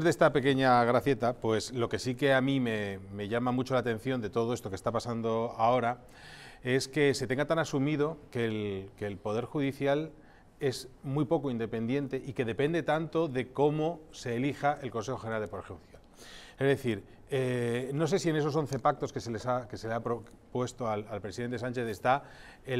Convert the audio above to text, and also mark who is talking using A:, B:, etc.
A: de esta pequeña gracieta, pues lo que sí que a mí me, llama mucho la atención de todo esto que está pasando ahora es que se tenga tan asumido que el, Poder Judicial es muy poco independiente y que depende tanto de cómo se elija el Consejo General de Poder Es decir, eh, no sé si en esos 11 pactos que se, le ha propuesto al presidente Sánchez está el